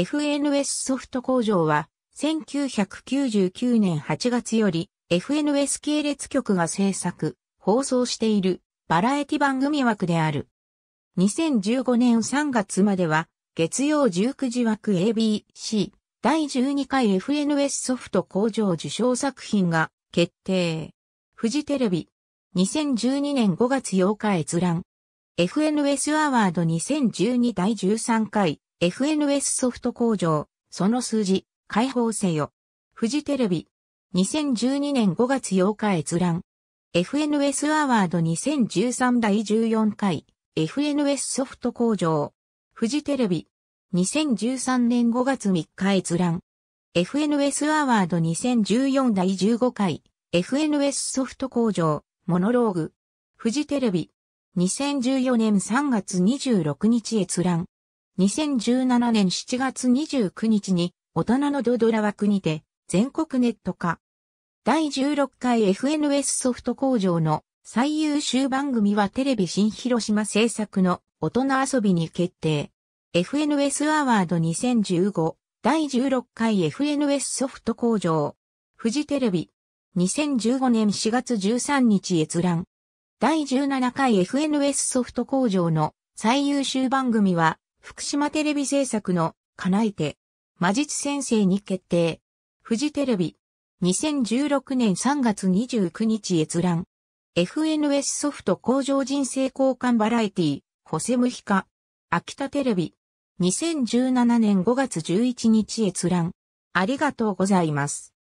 FNS ソフト工場は、1999年8月より、FNS 系列局が制作、放送している、バラエティ番組枠である。2015年3月までは、月曜19時枠 ABC、第12回 FNS ソフト工場受賞作品が決定。フジテレビ、2012年5月8日閲覧。FNS アワード2012第13回 FNS ソフト工場、その数字、解放せよ。フジテレビ。2012年5月8日閲覧。FNS アワード2013第14回。FNS ソフト工場。フジテレビ。2013年5月3日閲覧。FNS アワード2014第15回。FNS ソフト工場。モノローグ。フジテレビ。2014年3月26日閲覧。2017年7月29日に大人のドドラ枠にて全国ネット化。第16回 FNS ソフト工場の最優秀番組はテレビ新広島制作の大人遊びに決定。FNS アワード2015第16回 FNS ソフト工場。富士テレビ。2015年4月13日閲覧。第17回 FNS ソフト工場の最優秀番組は福島テレビ制作の、叶いて、魔術先生に決定。富士テレビ、2016年3月29日閲覧。FNS ソフト工場人生交換バラエティ、ホセムヒカ。秋田テレビ、2017年5月11日閲覧。ありがとうございます。